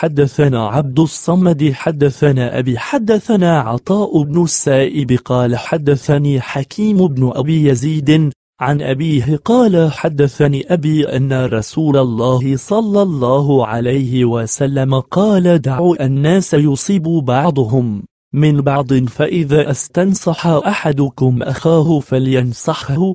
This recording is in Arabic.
حدثنا عبد الصمد حدثنا أبي حدثنا عطاء بن السائب قال حدثني حكيم بن أبي يزيد عن أبيه قال حدثني أبي أن رسول الله صلى الله عليه وسلم قال دعوا الناس يصيب بعضهم من بعض فإذا استنصح أحدكم أخاه فلينصحه